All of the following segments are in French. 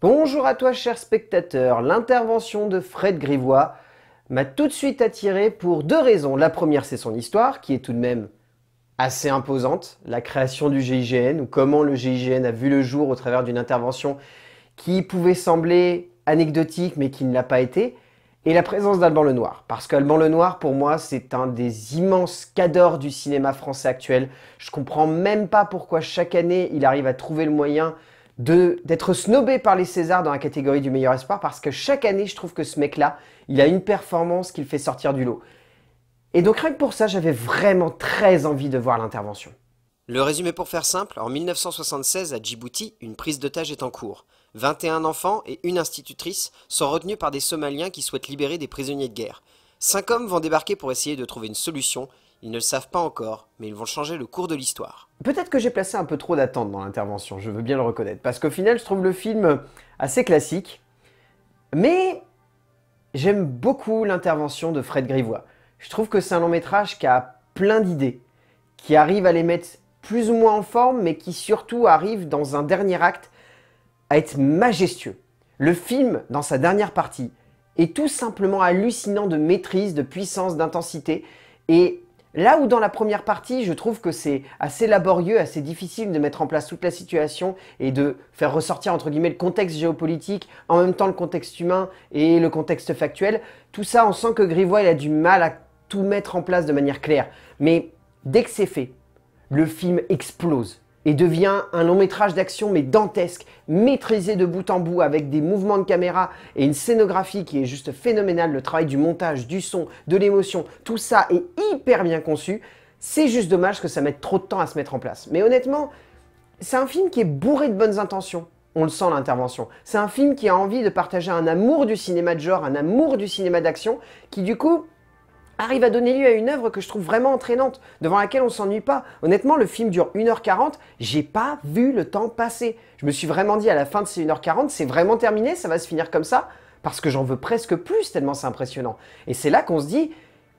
Bonjour à toi cher spectateur, l'intervention de Fred Grivois m'a tout de suite attiré pour deux raisons. La première c'est son histoire qui est tout de même assez imposante, la création du GIGN ou comment le GIGN a vu le jour au travers d'une intervention qui pouvait sembler anecdotique mais qui ne l'a pas été, et la présence d'Alban Lenoir. Parce qu'Alban Lenoir pour moi c'est un des immenses cadors du cinéma français actuel. Je comprends même pas pourquoi chaque année il arrive à trouver le moyen d'être snobé par les Césars dans la catégorie du meilleur espoir parce que chaque année, je trouve que ce mec-là, il a une performance qu'il fait sortir du lot. Et donc rien que pour ça, j'avais vraiment très envie de voir l'intervention. Le résumé pour faire simple, en 1976 à Djibouti, une prise d'otage est en cours. 21 enfants et une institutrice sont retenus par des Somaliens qui souhaitent libérer des prisonniers de guerre. Cinq hommes vont débarquer pour essayer de trouver une solution ils ne le savent pas encore, mais ils vont changer le cours de l'histoire. Peut-être que j'ai placé un peu trop d'attente dans l'intervention, je veux bien le reconnaître, parce qu'au final je trouve le film assez classique, mais j'aime beaucoup l'intervention de Fred Grivois. Je trouve que c'est un long métrage qui a plein d'idées, qui arrive à les mettre plus ou moins en forme, mais qui surtout arrive dans un dernier acte à être majestueux. Le film, dans sa dernière partie, est tout simplement hallucinant de maîtrise, de puissance, d'intensité, et Là où dans la première partie, je trouve que c'est assez laborieux, assez difficile de mettre en place toute la situation et de faire ressortir entre guillemets le contexte géopolitique, en même temps le contexte humain et le contexte factuel, tout ça, on sent que Grivois il a du mal à tout mettre en place de manière claire. Mais dès que c'est fait, le film explose et devient un long métrage d'action mais dantesque, maîtrisé de bout en bout avec des mouvements de caméra et une scénographie qui est juste phénoménale, le travail du montage, du son, de l'émotion, tout ça est hyper bien conçu. C'est juste dommage que ça mette trop de temps à se mettre en place. Mais honnêtement, c'est un film qui est bourré de bonnes intentions. On le sent l'intervention. C'est un film qui a envie de partager un amour du cinéma de genre, un amour du cinéma d'action, qui du coup arrive à donner lieu à une œuvre que je trouve vraiment entraînante, devant laquelle on s'ennuie pas. Honnêtement, le film dure 1h40, j'ai pas vu le temps passer. Je me suis vraiment dit à la fin de ces 1h40, c'est vraiment terminé, ça va se finir comme ça, parce que j'en veux presque plus, tellement c'est impressionnant. Et c'est là qu'on se dit,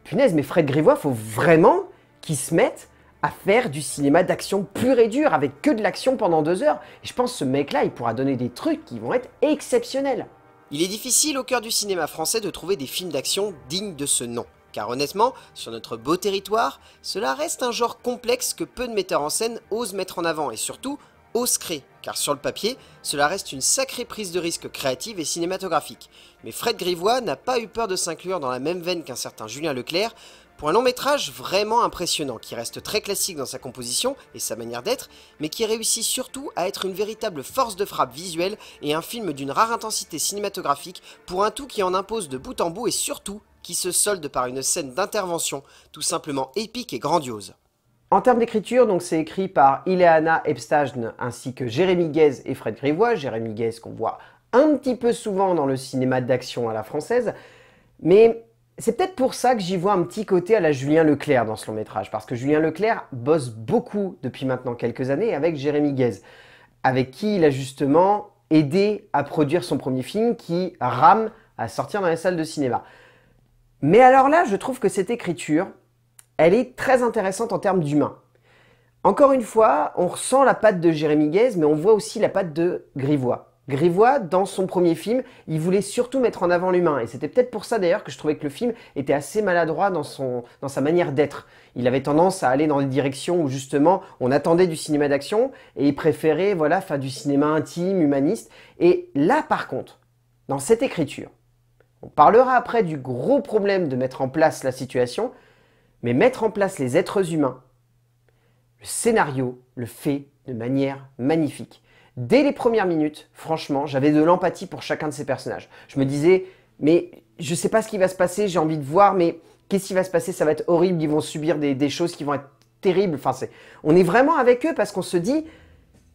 punaise, mais Fred Grivois, faut vraiment qu'il se mette à faire du cinéma d'action pur et dur, avec que de l'action pendant deux heures. Et je pense que ce mec-là, il pourra donner des trucs qui vont être exceptionnels. Il est difficile au cœur du cinéma français de trouver des films d'action dignes de ce nom. Car honnêtement, sur notre beau territoire, cela reste un genre complexe que peu de metteurs en scène osent mettre en avant et surtout osent créer. Car sur le papier, cela reste une sacrée prise de risque créative et cinématographique. Mais Fred Grivois n'a pas eu peur de s'inclure dans la même veine qu'un certain Julien Leclerc pour un long métrage vraiment impressionnant qui reste très classique dans sa composition et sa manière d'être, mais qui réussit surtout à être une véritable force de frappe visuelle et un film d'une rare intensité cinématographique pour un tout qui en impose de bout en bout et surtout qui se solde par une scène d'intervention tout simplement épique et grandiose. En termes d'écriture, donc c'est écrit par Ileana Epstein ainsi que Jérémy Guez et Fred Grivois. Jérémy Guez qu'on voit un petit peu souvent dans le cinéma d'action à la française, mais c'est peut-être pour ça que j'y vois un petit côté à la Julien Leclerc dans ce long métrage, parce que Julien Leclerc bosse beaucoup depuis maintenant quelques années avec Jérémy Guez, avec qui il a justement aidé à produire son premier film qui rame à sortir dans les salles de cinéma. Mais alors là, je trouve que cette écriture, elle est très intéressante en termes d'humain. Encore une fois, on ressent la patte de Jérémy Guez, mais on voit aussi la patte de Grivois. Grivois, dans son premier film, il voulait surtout mettre en avant l'humain. Et c'était peut-être pour ça d'ailleurs que je trouvais que le film était assez maladroit dans, sa manière d'être. Il avait tendance à aller dans les directions où justement on attendait du cinéma d'action et il préférait voilà, faire du cinéma intime, humaniste. Et là par contre, dans cette écriture, on parlera après du gros problème de mettre en place la situation, mais mettre en place les êtres humains, le scénario le fait de manière magnifique. Dès les premières minutes, franchement, j'avais de l'empathie pour chacun de ces personnages. Je me disais, mais je sais pas ce qui va se passer, j'ai envie de voir, mais qu'est-ce qui va se passer Ça va être horrible, ils vont subir des, choses qui vont être terribles. Enfin, on est vraiment avec eux parce qu'on se dit,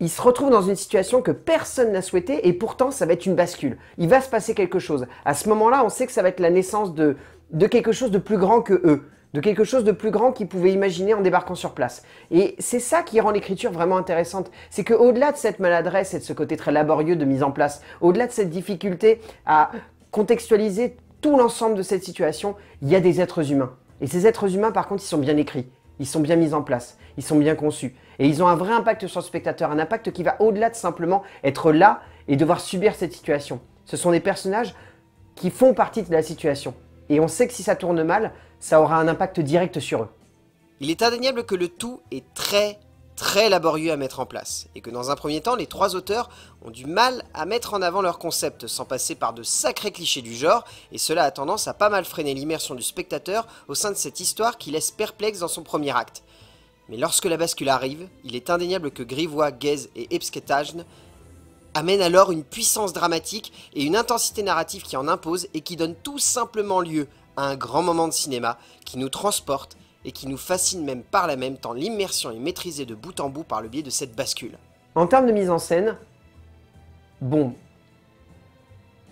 il se retrouve dans une situation que personne n'a souhaitée et pourtant ça va être une bascule. Il va se passer quelque chose. À ce moment-là, on sait que ça va être la naissance de, de quelque chose de plus grand que eux, de quelque chose de plus grand qu'ils pouvaient imaginer en débarquant sur place. Et c'est ça qui rend l'écriture vraiment intéressante. C'est qu'au-delà de cette maladresse et de ce côté très laborieux de mise en place, au-delà de cette difficulté à contextualiser tout l'ensemble de cette situation, il y a des êtres humains. Et ces êtres humains, par contre, ils sont bien écrits. Ils sont bien mis en place, ils sont bien conçus. Et ils ont un vrai impact sur le spectateur, un impact qui va au-delà de simplement être là et devoir subir cette situation. Ce sont des personnages qui font partie de la situation. Et on sait que si ça tourne mal, ça aura un impact direct sur eux. Il est indéniable que le tout est très très laborieux à mettre en place, et que dans un premier temps, les trois auteurs ont du mal à mettre en avant leur concept sans passer par de sacrés clichés du genre, et cela a tendance à pas mal freiner l'immersion du spectateur au sein de cette histoire qui laisse perplexe dans son premier acte. Mais lorsque la bascule arrive, il est indéniable que Grivois, Gaze et Epsketajn amènent alors une puissance dramatique et une intensité narrative qui en impose et qui donne tout simplement lieu à un grand moment de cinéma qui nous transporte et qui nous fascine même par la même tant l'immersion est maîtrisée de bout en bout par le biais de cette bascule. En termes de mise en scène, bon,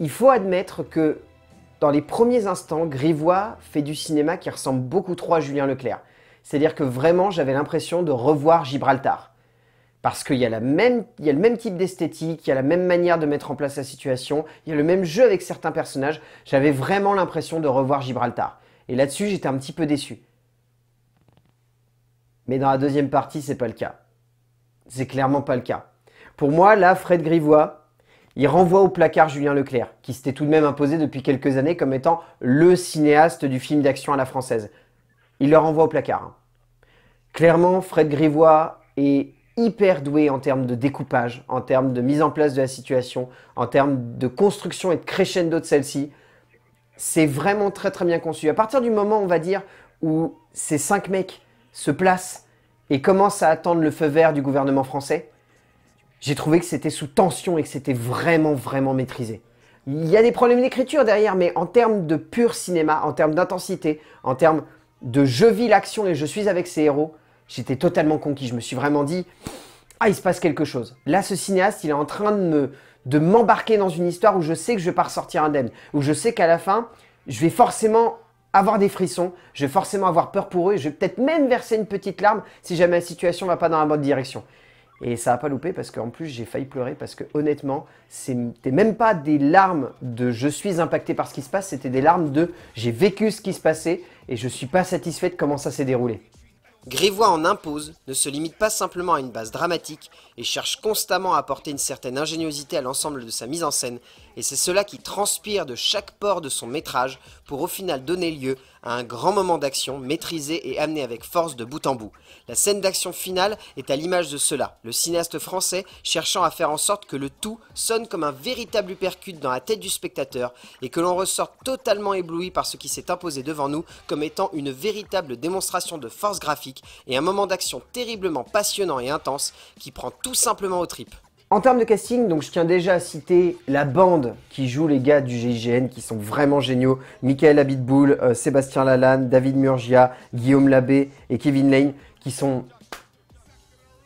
il faut admettre que dans les premiers instants, Grivois fait du cinéma qui ressemble beaucoup trop à Julien Leclerc. C'est-à-dire que vraiment, j'avais l'impression de revoir Gibraltar. Parce qu'il y, y, a le même type d'esthétique, il y a la même manière de mettre en place la situation, il y a le même jeu avec certains personnages. J'avais vraiment l'impression de revoir Gibraltar. Et là-dessus, j'étais un petit peu déçu. Mais dans la deuxième partie, c'est pas le cas. C'est clairement pas le cas. Pour moi, là, Fred Grivois, il renvoie au placard Julien Leclerc, qui s'était tout de même imposé depuis quelques années comme étant le cinéaste du film d'action à la française. Il le renvoie au placard. Hein. Clairement, Fred Grivois est hyper doué en termes de découpage, en termes de mise en place de la situation, en termes de construction et de crescendo de celle-ci. C'est vraiment très très bien conçu. À partir du moment, on va dire, où ces cinq mecs se place et commence à attendre le feu vert du gouvernement français, j'ai trouvé que c'était sous tension et que c'était vraiment, vraiment maîtrisé. Il y a des problèmes d'écriture derrière, mais en termes de pur cinéma, en termes d'intensité, en termes de je vis l'action et je suis avec ces héros, j'étais totalement conquis. Je me suis vraiment dit, ah, il se passe quelque chose. Là, ce cinéaste, il est en train de de m'embarquer dans une histoire où je sais que je vais pas ressortir indemne, où je sais qu'à la fin, je vais forcément avoir des frissons, je vais forcément avoir peur pour eux, je vais peut-être même verser une petite larme si jamais la situation va pas dans la bonne direction. Et ça n'a pas loupé parce qu'en plus j'ai failli pleurer parce que honnêtement, c'était même pas des larmes de je suis impacté par ce qui se passe, c'était des larmes de j'ai vécu ce qui se passait et je suis pas satisfait de comment ça s'est déroulé. Grivois en impose, ne se limite pas simplement à une base dramatique et cherche constamment à apporter une certaine ingéniosité à l'ensemble de sa mise en scène, et c'est cela qui transpire de chaque port de son métrage pour au final donner lieu à un grand moment d'action maîtrisé et amené avec force de bout en bout. La scène d'action finale est à l'image de cela, le cinéaste français cherchant à faire en sorte que le tout sonne comme un véritable uppercut dans la tête du spectateur et que l'on ressort totalement ébloui par ce qui s'est imposé devant nous comme étant une véritable démonstration de force graphique et un moment d'action terriblement passionnant et intense qui prend tout simplement aux tripes. En termes de casting, donc je tiens déjà à citer la bande qui joue les gars du GIGN qui sont vraiment géniaux. Michael Abitboul, euh, Sébastien Lalanne, David Murgia, Guillaume Labbé et Kevin Lane qui sont...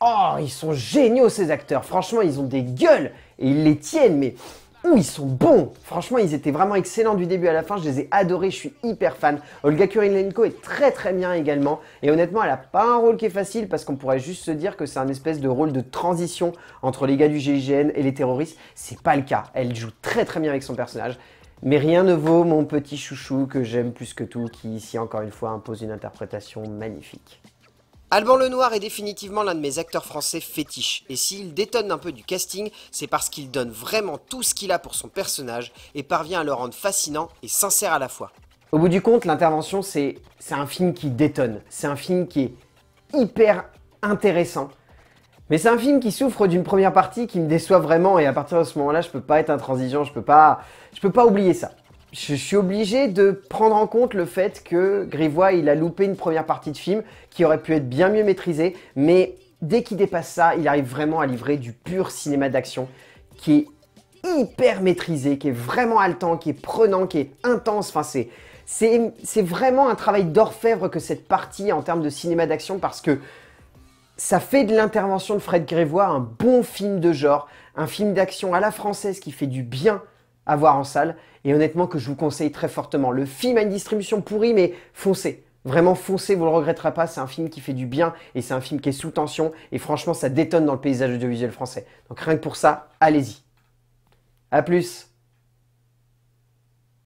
Oh, ils sont géniaux ces acteurs. Franchement, ils ont des gueules et ils les tiennent, mais Ouh, ils sont bons Franchement, ils étaient vraiment excellents du début à la fin. Je les ai adorés, je suis hyper fan. Olga Kurylenko est très très bien également. Et honnêtement, elle n'a pas un rôle qui est facile parce qu'on pourrait juste se dire que c'est un espèce de rôle de transition entre les gars du GIGN et les terroristes. C'est pas le cas. Elle joue très très bien avec son personnage. Mais rien ne vaut mon petit chouchou que j'aime plus que tout, qui ici encore une fois impose une interprétation magnifique. Alban Lenoir est définitivement l'un de mes acteurs français fétiches, et s'il détonne un peu du casting, c'est parce qu'il donne vraiment tout ce qu'il a pour son personnage et parvient à le rendre fascinant et sincère à la fois. Au bout du compte, l'intervention, c'est un film qui détonne, c'est un film qui est hyper intéressant. Mais c'est un film qui souffre d'une première partie qui me déçoit vraiment, et à partir de ce moment-là, je peux pas être intransigeant, je peux pas, je peux pas oublier ça je suis obligé de prendre en compte le fait que Grivois, il a loupé une première partie de film qui aurait pu être bien mieux maîtrisée, mais dès qu'il dépasse ça, il arrive vraiment à livrer du pur cinéma d'action qui est hyper maîtrisé, qui est vraiment haletant, qui est prenant, qui est intense. Enfin, c'est c'est vraiment un travail d'orfèvre que cette partie en termes de cinéma d'action parce que ça fait de l'intervention de Fred Grévois un bon film de genre, un film d'action à la française qui fait du bien à voir en salle et honnêtement que je vous conseille très fortement. Le film a une distribution pourrie mais foncez. Vraiment foncez, vous le regretterez pas, c'est un film qui fait du bien et c'est un film qui est sous tension et franchement ça détonne dans le paysage audiovisuel français. Donc rien que pour ça, allez-y. A plus